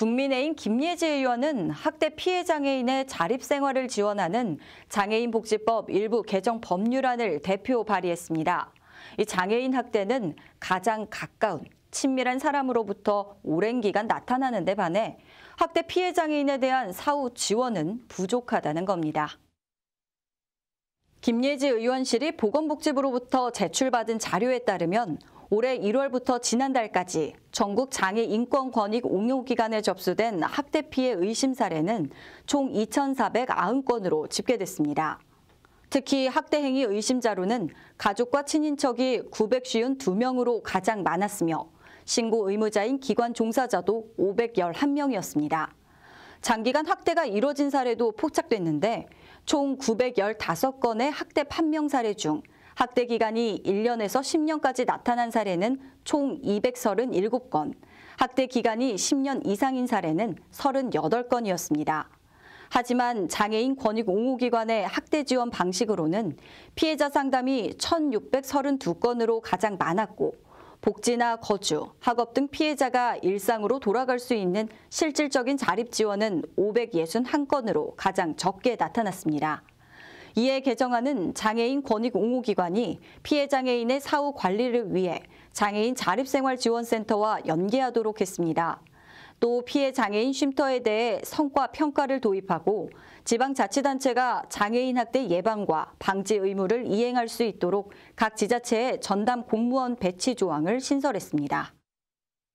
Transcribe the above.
국민의힘 김예지 의원은 학대 피해 장애인의 자립생활을 지원하는 장애인복지법 일부 개정 법률안을 대표 발의했습니다. 이 장애인 학대는 가장 가까운 친밀한 사람으로부터 오랜 기간 나타나는 데 반해 학대 피해 장애인에 대한 사후 지원은 부족하다는 겁니다. 김예지 의원실이 보건복지부로부터 제출받은 자료에 따르면 올해 1월부터 지난달까지 전국 장애 인권 권익 응용 기관에 접수된 학대 피해 의심 사례는 총 2,490건으로 집계됐습니다. 특히 학대 행위 의심자로는 가족과 친인척이 952명으로 가장 많았으며 신고 의무자인 기관 종사자도 511명이었습니다. 장기간 학대가 이뤄진 사례도 포착됐는데 총 915건의 학대 판명 사례 중 학대 기간이 1년에서 10년까지 나타난 사례는 총 237건, 학대 기간이 10년 이상인 사례는 38건이었습니다. 하지만 장애인 권익 옹호기관의 학대 지원 방식으로는 피해자 상담이 1,632건으로 가장 많았고 복지나 거주, 학업 등 피해자가 일상으로 돌아갈 수 있는 실질적인 자립 지원은 561건으로 가장 적게 나타났습니다. 이에 개정안은 장애인 권익 옹호기관이 피해 장애인의 사후 관리를 위해 장애인 자립생활지원센터와 연계하도록 했습니다. 또 피해 장애인 쉼터에 대해 성과 평가를 도입하고 지방자치단체가 장애인 학대 예방과 방지 의무를 이행할 수 있도록 각 지자체에 전담 공무원 배치 조항을 신설했습니다.